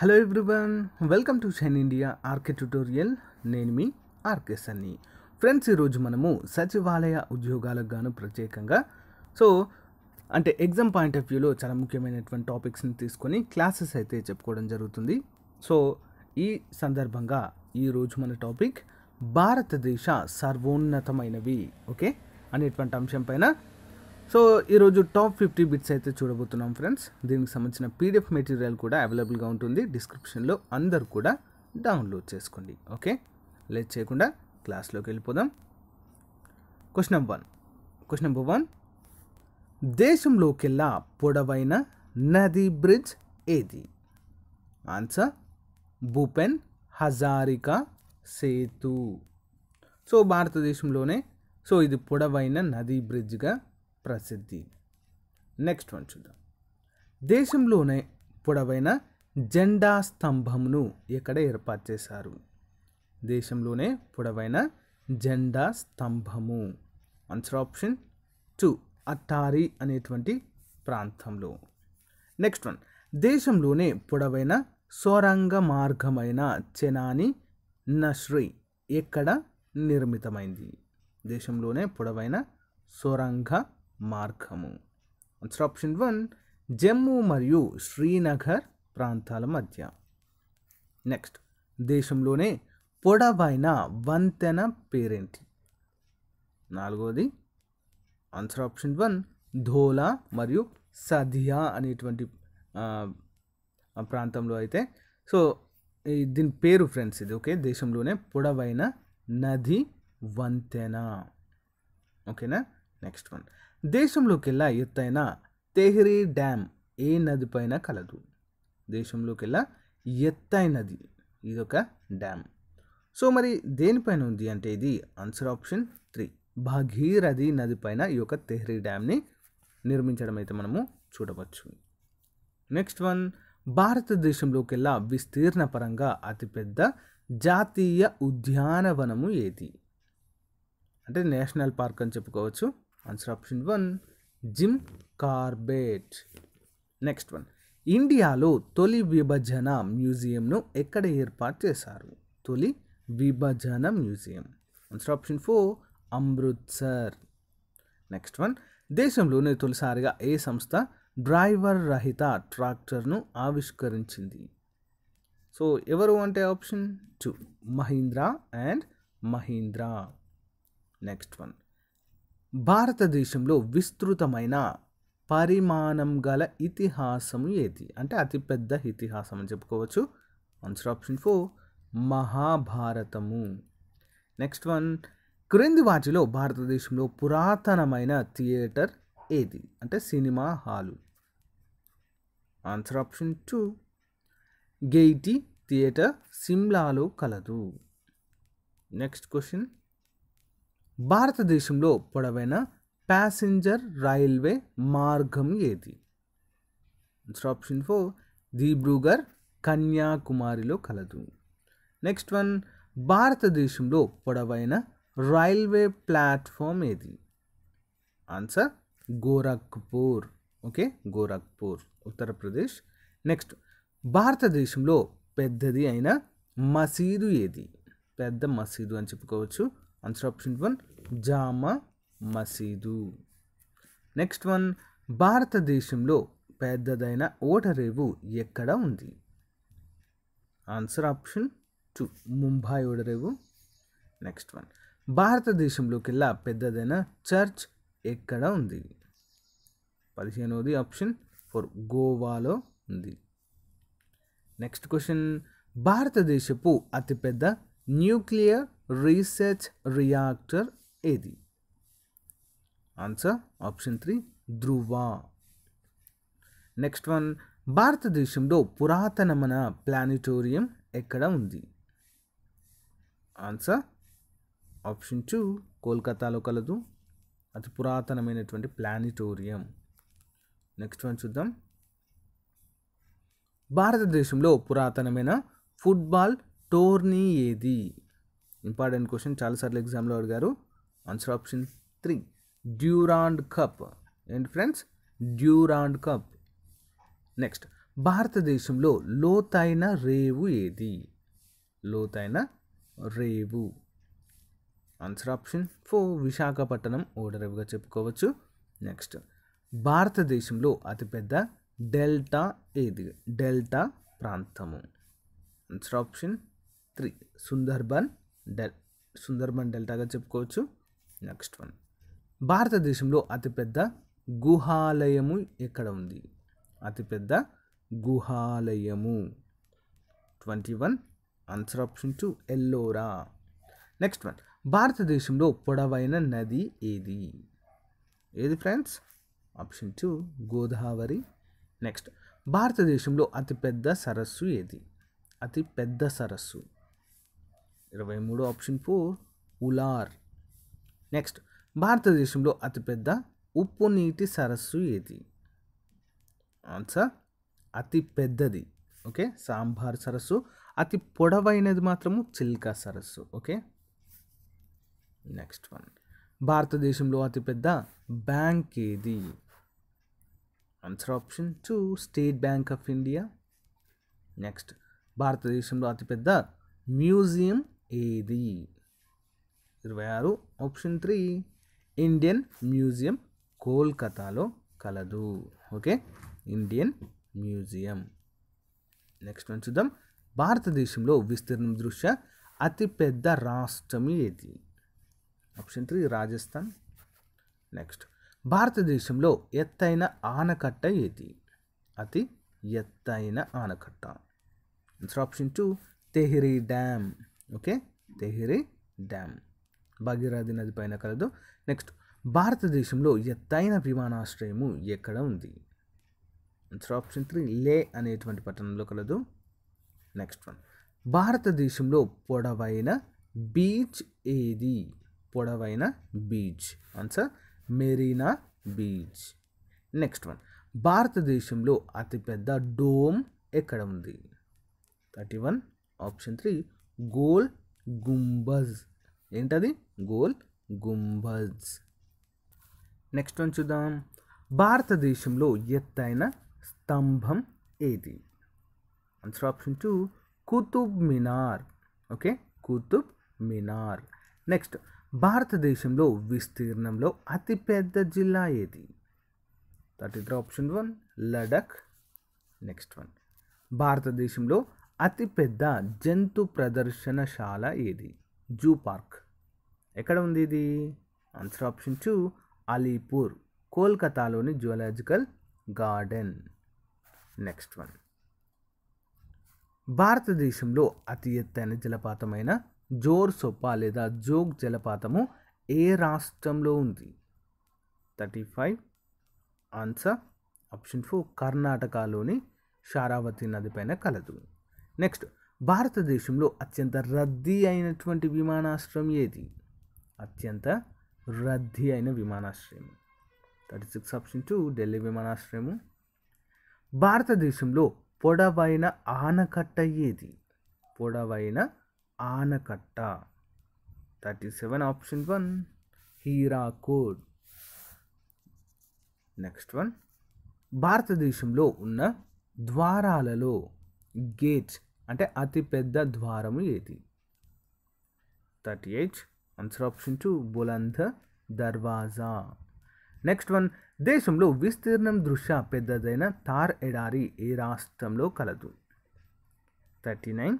hello everyone welcome to Shine India RK tutorial నేను మీ RK సన్ని friends ఈరోజు మనము సచివాలయ ఉద్యోగాలకు గాను ప్రత్యేకంగా సో అంటే ఎగ్జామ్ పాయింట్ ఆఫ్ వ్యూలో చాలా ముఖ్యమైనటువంటి టాపిక్స్ని తీసుకొని క్లాసెస్ అయితే చెప్పుకోవడం జరుగుతుంది సో ఈ సందర్భంగా ఈరోజు మన టాపిక్ భారతదేశ సర్వోన్నతమైనవి ఓకే అనేటువంటి అంశం పైన సో ఈరోజు టాప్ ఫిఫ్టీ బిట్స్ అయితే చూడబోతున్నాం ఫ్రెండ్స్ దీనికి సంబంధించిన పీడిఎఫ్ మెటీరియల్ కూడా అవైలబుల్గా ఉంటుంది డిస్క్రిప్షన్లో అందరు కూడా డౌన్లోడ్ చేసుకోండి ఓకే లేట్ చేయకుండా క్లాస్లోకి వెళ్ళిపోదాం question number one question number one దేశంలోకెల్లా పొడవైన నది బ్రిడ్జ్ ఏది ఆన్సర్ భూపెన్ హజారికా సేతు సో భారతదేశంలోనే సో ఇది పొడవైన నదీ బ్రిడ్జ్గా ప్రసిద్ధి నెక్స్ట్ వన్ చూద్దాం దేశంలోనే పొడవైన జెండా స్తంభంను ఎక్కడ ఏర్పాటు చేశారు దేశంలోనే పొడవైన జెండా స్తంభము ఆన్సర్ ఆప్షన్ టూ అట్టారి అనేటువంటి ప్రాంతంలో నెక్స్ట్ వన్ దేశంలోనే పొడవైన సొరంగ మార్గమైన చెనాని నశ్రీ ఎక్కడ నిర్మితమైంది దేశంలోనే పొడవైన సొరంగ మార్గము ఆన్సర్ ఆప్షన్ వన్ జమ్మూ మరియు శ్రీనగర్ ప్రాంతాల మధ్య నెక్స్ట్ దేశంలోనే పొడవైన వంతెన పేరేంటి నాలుగోది ఆన్సర్ ఆప్షన్ వన్ ధోలా మరియు సధియా అనేటువంటి ప్రాంతంలో అయితే సో దీని పేరు ఫ్రెండ్స్ ఇది ఓకే దేశంలోనే పొడవైన నది వంతెన ఓకేనా నెక్స్ట్ వన్ దేశంలోకెల్లా ఎత్తైన తెహ్రీ డ్యామ్ ఏ నది పైన కలదు దేశంలోకెల్లా ఎత్తైనది ఇదొక డ్యామ్ సో మరి దేనిపైన ఉంది అంటే ఇది ఆన్సర్ ఆప్షన్ త్రీ భాగీరథి నది పైన ఈ యొక్క తెహ్రీ డ్యామ్ని నిర్మించడం అయితే మనము చూడవచ్చు నెక్స్ట్ వన్ భారతదేశంలోకెల్లా విస్తీర్ణ పరంగా అతిపెద్ద జాతీయ ఉద్యానవనము ఏది అంటే నేషనల్ పార్క్ అని చెప్పుకోవచ్చు answer option one Jim Corbett next one ఇండియాలో తొలి విభజన మ్యూజియంను ఎక్కడ ఏర్పాటు చేశారు తొలి విభజన museum answer option four Amritsar next one దేశంలోనే తొలిసారిగా ఏ సంస్థ డ్రైవర్ రహిత ట్రాక్టర్ను ఆవిష్కరించింది సో ఎవరు అంటే option two Mahindra and Mahindra next one భారతదేశంలో విస్తృతమైన పరిమాణం గల ఇతిహాసం ఏది అంటే అతిపెద్ద ఇతిహాసం అని చెప్పుకోవచ్చు ఆన్సర్ ఆప్షన్ ఫోర్ మహాభారతము నెక్స్ట్ వన్ క్రింది వాటిలో భారతదేశంలో పురాతనమైన థియేటర్ ఏది అంటే cinema hall answer option two Gaiety theatre సిమ్లాలో కలదు నెక్స్ట్ క్వశ్చన్ భారతదేశంలో పొడవైన ప్యాసింజర్ రైల్వే మార్గం ఏది ఆప్షన్ ఫోర్ దీబ్రూగర్ కన్యాకుమారిలో కలదు నెక్స్ట్ వన్ భారతదేశంలో పొడవైన రైల్వే ప్లాట్ఫామ్ ఏది answer Gorakhpur okay Gorakhpur Uttar Pradesh next భారతదేశంలో పెద్దది అయిన మసీదు ఏది పెద్ద మసీదు అని చెప్పుకోవచ్చు ఆన్సర్ ఆప్షన్ వన్ జామా మసీదు నెక్స్ట్ వన్ భారతదేశంలో పెద్దదైన ఓడరేవు ఎక్కడ ఉంది ఆన్సర్ ఆప్షన్ టూ ముంబై ఓడరేవు నెక్స్ట్ వన్ భారతదేశంలోకెల్లా పెద్దదైన చర్చ్ ఎక్కడ ఉంది పదిహేనవది ఆప్షన్ ఫర్ గోవాలో ఉంది నెక్స్ట్ క్వశ్చన్ భారతదేశపు అతిపెద్ద న్యూక్లియర్ రీసెర్చ్ రియాక్టర్ ఏది answer option three Dhruva next one భారతదేశంలో పురాతనమైన ప్లానిటోరియం ఎక్కడ ఉంది ఆన్సర్ ఆప్షన్ టూ కోల్కతాలో కలదు అతి పురాతనమైనటువంటి ప్లానిటోరియం నెక్స్ట్ వన్ చూద్దాం భారతదేశంలో పురాతనమైన ఫుట్బాల్ టోర్నీ ఏది ఇంపార్టెంట్ క్వశ్చన్ చాలాసార్లు ఎగ్జామ్లో అడిగారు answer option three Durand cup ఏంటి ఫ్రెండ్స్ డ్యూరాండ్ కప్ నెక్స్ట్ భారతదేశంలో లోతైన రేవు ఏది లోతైన రేవు ఆన్సర్ ఆప్షన్ ఫోర్ విశాఖపట్నం ఓడరేవుగా చెప్పుకోవచ్చు నెక్స్ట్ భారతదేశంలో అతిపెద్ద డెల్టా ఏది డెల్టా ప్రాంతము ఆన్సర్ ఆప్షన్ త్రీ సుందర్బన్ డెల్ సుందర్బన్ డెల్టాగా చెప్పుకోవచ్చు నెక్స్ట్ వన్ భారతదేశంలో అతిపెద్ద గుహాలయము ఎక్కడ ఉంది అతిపెద్ద గుహాలయము twenty one answer option two Ellora next one భారతదేశంలో పొడవైన నది ఏది ఏది friends option two Godavari next భారతదేశంలో అతిపెద్ద సరస్సు ఏది అతిపెద్ద సరస్సు ఇరవై మూడు ఆప్షన్ ఫోర్ ఉలార్ నెక్స్ట్ భారతదేశంలో అతిపెద్ద ఉప్పు నీటి సరస్సు ఏది ఆన్సర్ అతి పెద్దది ఓకే సాంబార్ సరస్సు అతి పొడవైనది మాత్రము చిల్కా సరస్సు ఓకే నెక్స్ట్ వన్ భారతదేశంలో అతిపెద్ద బ్యాంక్ ఏది answer option two State Bank of India next భారతదేశంలో అతిపెద్ద మ్యూజియం ఏది ఇరవై ఆరు ఆప్షన్ త్రీ ఇండియన్ మ్యూజియం కోల్కతాలో కలదు okay Indian museum next one చూద్దాం భారతదేశంలో విస్తీర్ణం దృష్ట్యా అతిపెద్ద రాష్ట్రం ఏది ఆప్షన్ త్రీ రాజస్థాన్ నెక్స్ట్ భారతదేశంలో ఎత్తైన ఆనకట్ట ఏది అతి ఎత్తైన ఆనకట్ట answer option two Tehri dam okay Tehri dam Bhagirathi నది పైన కలదు నెక్స్ట్ భారతదేశంలో ఎత్తైన విమానాశ్రయము ఎక్కడ ఉంది ఆన్సర్ ఆప్షన్ త్రీ లే అనేటువంటి పట్టణంలో కలదు నెక్స్ట్ వన్ భారతదేశంలో పొడవైన బీచ్ ఏది పొడవైన beach answer Marina beach next one భారతదేశంలో అతిపెద్ద డోమ్ ఎక్కడ ఉంది thirty one option three Gol Gumbaz ఏంటది గోల్ గుంబజ్ నెక్స్ట్ వన్ చూద్దాం భారతదేశంలో ఎత్తైన స్తంభం ఏది answer option two Qutub Minar okay Qutub Minar next భారతదేశంలో విస్తీర్ణంలో అతిపెద్ద జిల్లా ఏది thirty three option one Ladakh next one భారతదేశంలో అతిపెద్ద జంతు ప్రదర్శనశాల ఏది జూ పార్క్ ఎక్కడ ఉంది ఇది ఆన్సర్ ఆప్షన్ టూ అలీపూర్ కోల్కతాలోని జువలాజికల్ గార్డెన్ నెక్స్ట్ వన్ భారతదేశంలో అతి ఎత్తైన జలపాతమైన జోర్ సొప్ప లేదా జోగ్ జలపాతము ఏ రాష్ట్రంలో ఉంది thirty five answer option four కర్ణాటకలోని షారావతి నదిపైన కలదు నెక్స్ట్ భారతదేశంలో అత్యంత రద్దీ అయినటువంటి విమానాశ్రయం ఏది అత్యంత రద్దీ అయిన విమానాశ్రయం thirty six option two Delhi విమానాశ్రయము భారతదేశంలో పొడవైన ఆనకట్ట ఏది పొడవైన ఆనకట్ట thirty seven option one Hirakud next one భారతదేశంలో ఉన్న ద్వారాలలో గేట్స్ అంటే అతిపెద్ద ద్వారము ఏది thirty eight answer option two Buland Darwaza next one దేశంలో విస్తీర్ణం దృష్ట్యా పెద్దదైన తార్ ఎడారి ఏ రాష్ట్రంలో కలదు thirty nine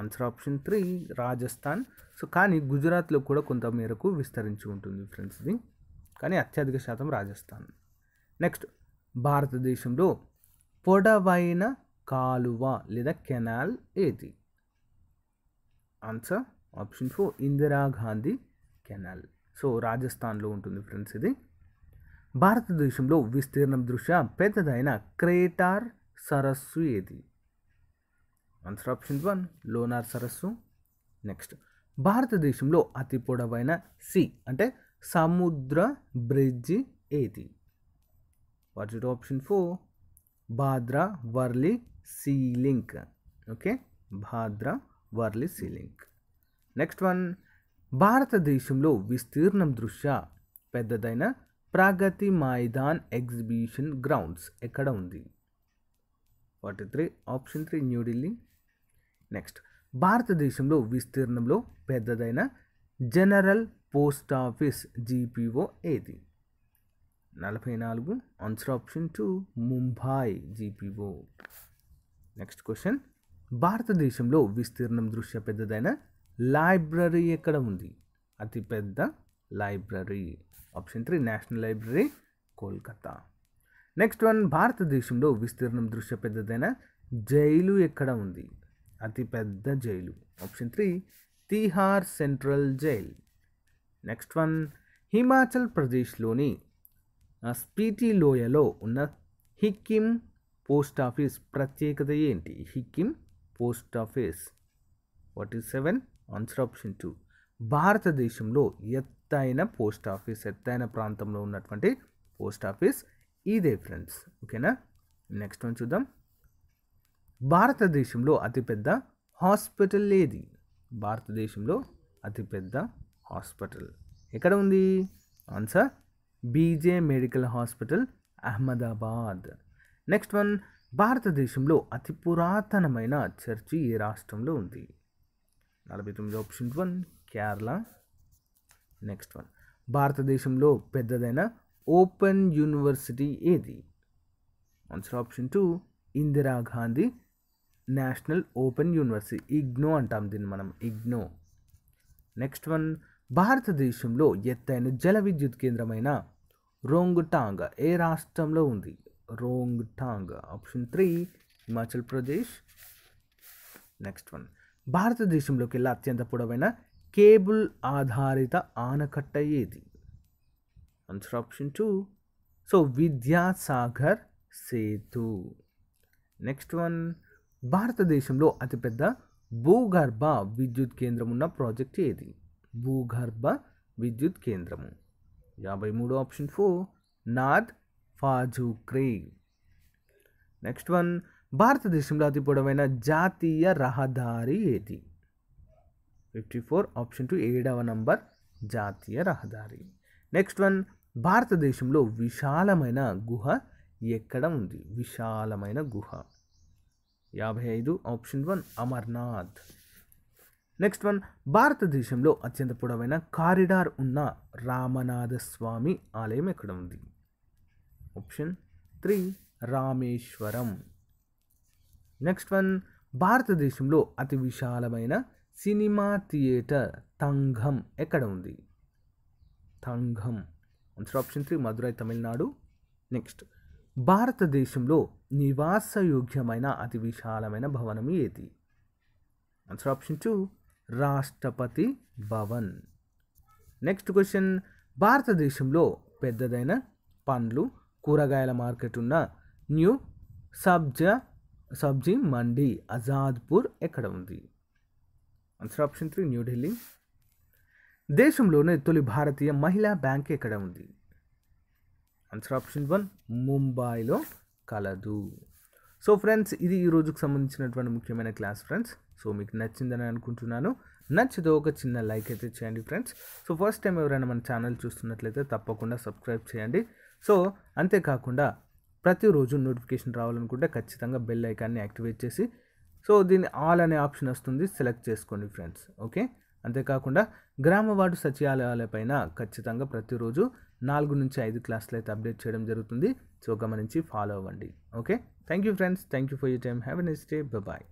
answer option three Rajasthan so కానీ గుజరాత్లో కూడా కొంత మేరకు విస్తరించి ఉంటుంది ఫ్రెండ్స్ ఇది కానీ అత్యధిక శాతం రాజస్థాన్ నెక్స్ట్ భారతదేశంలో పొడవైన కాలువ లేదా కెనాల్ ఏది answer option four Indira Gandhi canal so రాజస్థాన్లో ఉంటుంది ఫ్రెండ్స్ ఇది భారతదేశంలో విస్తీర్ణం దృష్ట్యా పెద్దదైన క్రేటార్ సరస్సు ఏది ఆన్సర్ ఆప్షన్ వన్ లోనార్ సరస్సు నెక్స్ట్ భారతదేశంలో అతి పొడవైన సి అంటే సముద్ర బ్రిడ్జి ఏది what it option four Bandra Worli sea link okay Bandra Worli sea link next one భారతదేశంలో విస్తీర్ణం దృష్ట్యా పెద్దదైన ప్రాగతి మైదాన్ ఎగ్జిబిషన్ గ్రౌండ్స్ ఎక్కడ ఉంది forty three option three New Delhi next భారతదేశంలో విస్తీర్ణంలో పెద్దదైన జనరల్ పోస్ట్ ఆఫీస్ జీపీఓ ఏది నలభై నాలుగు answer option two Mumbai GPO next question భారతదేశంలో విస్తీర్ణం దృష్ట్యా పెద్దదైన లైబ్రరీ ఎక్కడ ఉంది అతిపెద్ద library option three national library Kolkata next one భారతదేశంలో విస్తీర్ణం దృశ్య పెద్దదైన జైలు ఎక్కడ ఉంది అతిపెద్ద jail option three Tihar central jail next one Himachal ప్రదేశ్లోని స్పీటి లోయలో ఉన్న హిక్కిం పోస్ట్ ఆఫీస్ ప్రత్యేకత ఏంటి Hikkim post office forty seven answer option two భారతదేశంలో ఎత్తైన పోస్ట్ ఆఫీస్ ఎత్తైన ప్రాంతంలో ఉన్నటువంటి పోస్ట్ ఆఫీస్ ఇదే ఫ్రెండ్స్ ఓకేనా నెక్స్ట్ వన్ చూద్దాం భారతదేశంలో అతిపెద్ద హాస్పిటల్ ఏది భారతదేశంలో అతిపెద్ద హాస్పిటల్ ఎక్కడ ఉంది answer BJ medical hospital Ahmedabad next one భారతదేశంలో అతి పురాతనమైన చర్చి ఏ రాష్ట్రంలో ఉంది నలభై తొమ్మిది option one Kerala next one భారతదేశంలో పెద్దదైన ఓపెన్ యూనివర్సిటీ ఏది answer option two Indira Gandhi national open university IGNOU అంటాం దీన్ని మనం ఇగ్నో నెక్స్ట్ వన్ భారతదేశంలో ఎత్తైన జల విద్యుత్ కేంద్రమైన రోంగ్టాంగ్ ఏ రాష్ట్రంలో ఉంది Rohtang option three Himachal Pradesh next one భారతదేశంలోకి వెళ్ళి అత్యంత పొడవైన కేబుల్ ఆధారిత ఆనకట్ట ఏది answer option two so Vidyasagar Setu next one భారతదేశంలో అతిపెద్ద భూగర్భ విద్యుత్ కేంద్రం ఉన్న ప్రాజెక్ట్ ఏది భూగర్భ విద్యుత్ కేంద్రము యాభై మూడు option four Nathpa Jhakri next one భారతదేశంలో అతి పొడవైన జాతీయ రహదారి ఏది ఫిఫ్టీ ఫోర్ ఆప్షన్ టూ ఏడవ నంబర్ జాతీయ రహదారి నెక్స్ట్ వన్ భారతదేశంలో విశాలమైన గుహ ఎక్కడ ఉంది విశాలమైన గుహ యాభై ఐదు option one Amarnath next one భారతదేశంలో అత్యంత పొడవైన కారిడార్ ఉన్న రామనాథ స్వామి ఆలయం ఎక్కడ ఉంది option three Rameswaram next one భారతదేశంలో అతి విశాలమైన సినిమా థియేటర్ తంఘం ఎక్కడ ఉంది Thangam answer option three Madurai Tamil Nadu next భారతదేశంలో నివాసయోగ్యమైన అతి విశాలమైన భవనం ఏది ఆన్సర్ ఆప్షన్ టూ రాష్ట్రపతి భవన్ నెక్స్ట్ క్వశ్చన్ భారతదేశంలో పెద్దదైన పండ్లు కూరగాయల మార్కెట్ ఉన్న న్యూ సబ్జా సబ్జీ మండి ఆజాద్పూర్ ఎక్కడ ఉంది ఆన్సర్ ఆప్షన్ త్రీ న్యూఢిల్లీ దేశంలోనే తొలి భారతీయ మహిళా బ్యాంక్ ఎక్కడ ఉంది ఆన్సర్ ఆప్షన్ వన్ ముంబైలో కలదు సో ఫ్రెండ్స్ ఇది ఈరోజుకు సంబంధించినటువంటి ముఖ్యమైన క్లాస్ ఫ్రెండ్స్ సో మీకు నచ్చిందని అనుకుంటున్నాను నచ్చితే ఒక చిన్న లైక్ అయితే చేయండి ఫ్రెండ్స్ సో ఫస్ట్ టైం ఎవరైనా మన ఛానల్ చూస్తున్నట్లయితే తప్పకుండా సబ్స్క్రైబ్ చేయండి సో అంతేకాకుండా ప్రతిరోజు నోటిఫికేషన్ రావాలనుకుంటే ఖచ్చితంగా బెల్ ఐకాన్ని యాక్టివేట్ చేసి సో దీన్ని ఆల్ అనే ఆప్షన్ వస్తుంది సెలెక్ట్ చేసుకోండి ఫ్రెండ్స్ ఓకే అంతేకాకుండా గ్రామవార్డు సచివాలయాలపైన ఖచ్చితంగా ప్రతిరోజు నాలుగు నుంచి ఐదు క్లాసులు అయితే అప్డేట్ చేయడం జరుగుతుంది సో గమనించి ఫాలో అవ్వండి okay thank you friends thank you for you time have a next day bye